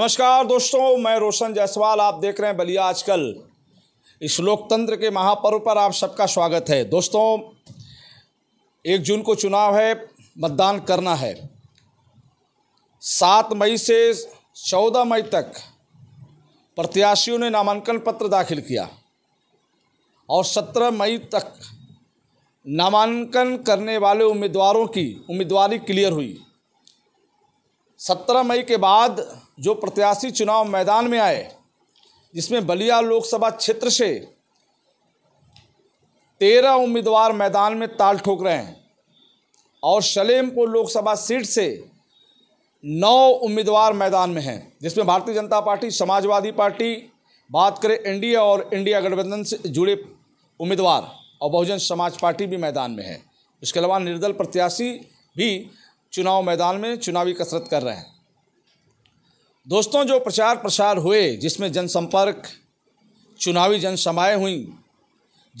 नमस्कार दोस्तों मैं रोशन जायसवाल आप देख रहे हैं बलिया आजकल इस लोकतंत्र के महापर्व पर आप सबका स्वागत है दोस्तों एक जून को चुनाव है मतदान करना है सात मई से चौदह मई तक प्रत्याशियों ने नामांकन पत्र दाखिल किया और सत्रह मई तक नामांकन करने वाले उम्मीदवारों की उम्मीदवारी क्लियर हुई सत्रह मई के बाद जो प्रत्याशी चुनाव मैदान में आए जिसमें बलिया लोकसभा क्षेत्र से तेरह उम्मीदवार मैदान में ताल ठोक रहे हैं और शलेमपुर लोकसभा सीट से नौ उम्मीदवार मैदान में हैं जिसमें भारतीय जनता पार्टी समाजवादी पार्टी बात करें इंडिया और इंडिया गठबंधन से जुड़े उम्मीदवार और बहुजन समाज पार्टी भी मैदान में है इसके अलावा निर्दल प्रत्याशी भी चुनाव मैदान में चुनावी कसरत कर रहे हैं दोस्तों जो प्रचार प्रसार हुए जिसमें जनसंपर्क चुनावी जनसभाएँ हुई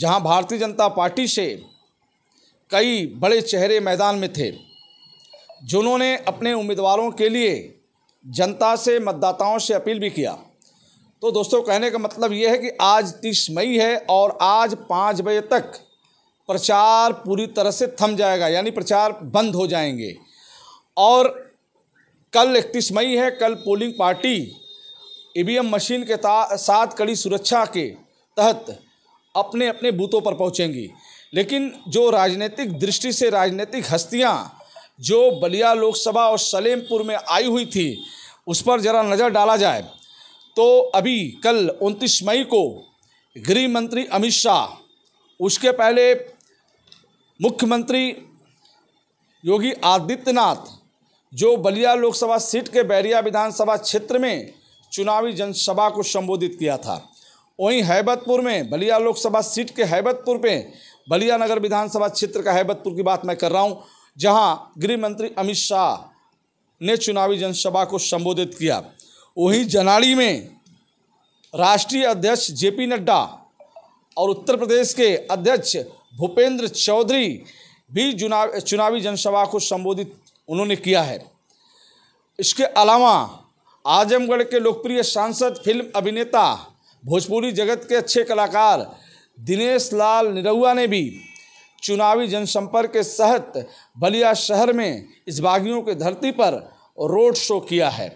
जहां भारतीय जनता पार्टी से कई बड़े चेहरे मैदान में थे जिन्होंने अपने उम्मीदवारों के लिए जनता से मतदाताओं से अपील भी किया तो दोस्तों कहने का मतलब ये है कि आज तीस मई है और आज पाँच बजे तक प्रचार पूरी तरह से थम जाएगा यानी प्रचार बंद हो जाएंगे और कल इकतीस मई है कल पोलिंग पार्टी ई मशीन के साथ कड़ी सुरक्षा के तहत अपने अपने बूथों पर पहुंचेंगी लेकिन जो राजनीतिक दृष्टि से राजनीतिक हस्तियां जो बलिया लोकसभा और सलेमपुर में आई हुई थी उस पर ज़रा नज़र डाला जाए तो अभी कल उनतीस मई को गृह मंत्री अमित शाह उसके पहले मुख्यमंत्री योगी आदित्यनाथ जो बलिया लोकसभा सीट के बैरिया विधानसभा क्षेत्र में चुनावी जनसभा को संबोधित किया था वहीं हैबतपुर में बलिया लोकसभा सीट के हैबतपुर पे बलिया नगर विधानसभा क्षेत्र का हैबतपुर की बात मैं कर रहा हूं जहां गृह मंत्री अमित शाह ने चुनावी जनसभा को संबोधित किया वहीं जनाड़ी में राष्ट्रीय अध्यक्ष जे पी नड्डा और उत्तर प्रदेश के अध्यक्ष भूपेंद्र चौधरी भी चुनाव चुनावी जनसभा को संबोधित उन्होंने किया है इसके अलावा आजमगढ़ के लोकप्रिय सांसद फिल्म अभिनेता भोजपुरी जगत के अच्छे कलाकार दिनेश लाल निरहुआ ने भी चुनावी जनसंपर्क के तहत बलिया शहर में इस बागियों के धरती पर रोड शो किया है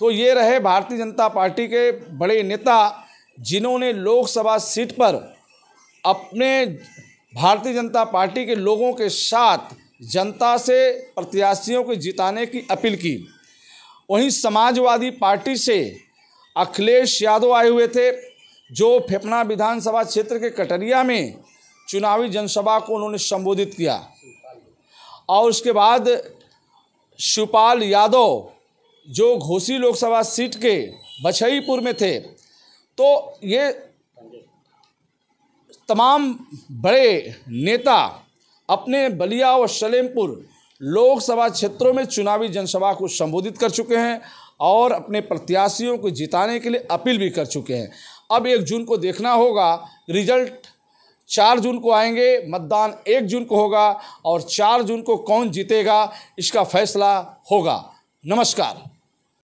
तो ये रहे भारतीय जनता पार्टी के बड़े नेता जिन्होंने लोकसभा सीट पर अपने भारतीय जनता पार्टी के लोगों के साथ जनता से प्रत्याशियों को जिताने की अपील की वहीं समाजवादी पार्टी से अखिलेश यादव आए हुए थे जो फेफना विधानसभा क्षेत्र के कटरिया में चुनावी जनसभा को उन्होंने संबोधित किया और उसके बाद शिवपाल यादव जो घोसी लोकसभा सीट के बछईपुर में थे तो ये तमाम बड़े नेता अपने बलिया और सलेमपुर लोकसभा क्षेत्रों में चुनावी जनसभा को संबोधित कर चुके हैं और अपने प्रत्याशियों को जिताने के लिए अपील भी कर चुके हैं अब एक जून को देखना होगा रिजल्ट चार जून को आएंगे मतदान एक जून को होगा और चार जून को कौन जीतेगा इसका फैसला होगा नमस्कार